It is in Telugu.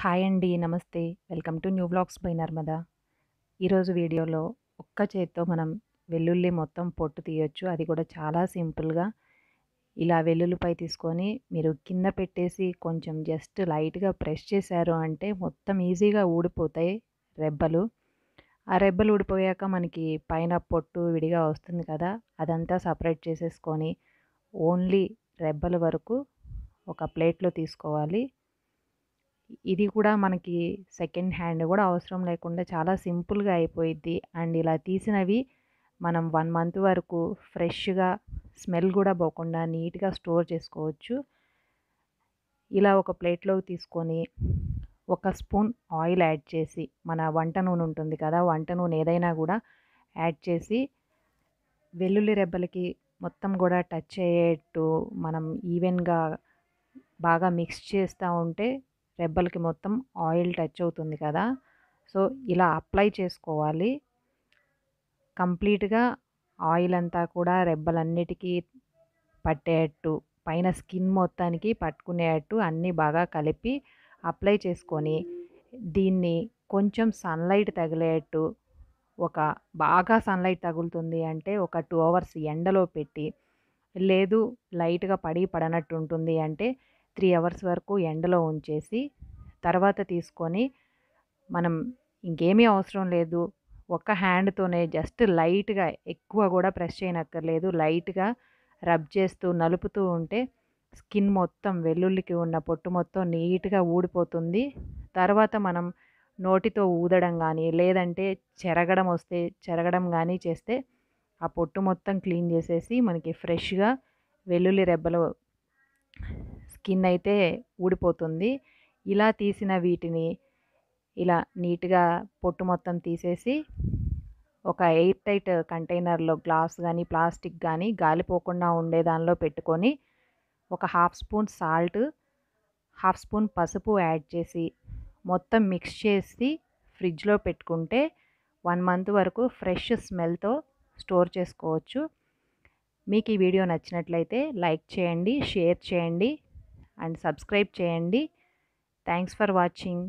హాయ్ అండి నమస్తే welcome to new blogs by Narmada ఈరోజు వీడియోలో ఒక్క చేత్తో మనం వెల్లుల్లి మొత్తం పొట్టు తీయొచ్చు అది కూడా చాలా సింపుల్గా ఇలా వెల్లుల్లిపై తీసుకొని మీరు కింద పెట్టేసి కొంచెం జస్ట్ లైట్గా ప్రెస్ చేశారు అంటే మొత్తం ఈజీగా ఊడిపోతాయి రెబ్బలు ఆ రెబ్బలు ఊడిపోయాక మనకి పైన పొట్టు విడిగా వస్తుంది కదా అదంతా సపరేట్ చేసేసుకొని ఓన్లీ రెబ్బల వరకు ఒక ప్లేట్లో తీసుకోవాలి ఇది కూడా మనకి సెకండ్ హ్యాండ్ కూడా అవసరం లేకుండా చాలా సింపుల్గా అయిపోయిద్ది అండ్ ఇలా తీసినవి మనం వన్ మంత్ వరకు ఫ్రెష్గా స్మెల్ కూడా పోకుండా నీట్గా స్టోర్ చేసుకోవచ్చు ఇలా ఒక ప్లేట్లోకి తీసుకొని ఒక స్పూన్ ఆయిల్ యాడ్ చేసి మన వంట నూనె ఉంటుంది కదా వంట నూనె ఏదైనా కూడా యాడ్ చేసి వెల్లుల్లి రెబ్బలకి మొత్తం కూడా టచ్ అయ్యేట్టు మనం ఈవెన్గా బాగా మిక్స్ చేస్తూ ఉంటే రెబ్బలకి మొత్తం ఆయిల్ టచ్ అవుతుంది కదా సో ఇలా అప్లై చేసుకోవాలి కంప్లీట్గా ఆయిల్ అంతా కూడా రెబ్బలన్నిటికీ పట్టేటట్టు పైన స్కిన్ మొత్తానికి పట్టుకునేటట్టు అన్నీ బాగా కలిపి అప్లై చేసుకొని దీన్ని కొంచెం సన్లైట్ తగిలేట్టు ఒక బాగా సన్లైట్ తగులుతుంది అంటే ఒక టూ అవర్స్ ఎండలో పెట్టి లేదు లైట్గా పడి పడనట్టు ఉంటుంది అంటే త్రీ అవర్స్ వరకు ఎండలో ఉంచేసి తర్వాత తీసుకొని మనం ఇంకేమీ అవసరం లేదు ఒక్క హ్యాండ్తోనే జస్ట్ లైట్గా ఎక్కువ కూడా ప్రెస్ చేయనక్కర్లేదు లైట్గా రబ్ చేస్తూ నలుపుతూ ఉంటే స్కిన్ మొత్తం వెల్లుల్లికి ఉన్న పొట్టు మొత్తం నీట్గా ఊడిపోతుంది తర్వాత మనం నోటితో ఊదడం కానీ లేదంటే చెరగడం వస్తే చెరగడం కానీ చేస్తే ఆ పొట్టు మొత్తం క్లీన్ చేసేసి మనకి ఫ్రెష్గా వెల్లుల్లి రెబ్బలు స్కిన్ అయితే ఊడిపోతుంది ఇలా తీసిన వీటిని ఇలా నీట్గా పొట్టు మొత్తం తీసేసి ఒక ఎయిర్ టైట్ కంటైనర్లో గ్లాస్ కానీ ప్లాస్టిక్ కానీ గాలిపోకుండా ఉండే దానిలో పెట్టుకొని ఒక half spoon salt half spoon పసుపు యాడ్ చేసి మొత్తం మిక్స్ చేసి ఫ్రిడ్జ్లో పెట్టుకుంటే వన్ మంత్ వరకు ఫ్రెష్ స్మెల్తో స్టోర్ చేసుకోవచ్చు మీకు ఈ వీడియో నచ్చినట్లయితే లైక్ చేయండి షేర్ చేయండి అండ్ సబ్స్క్రైబ్ చేయండి థ్యాంక్స్ ఫర్ వాచింగ్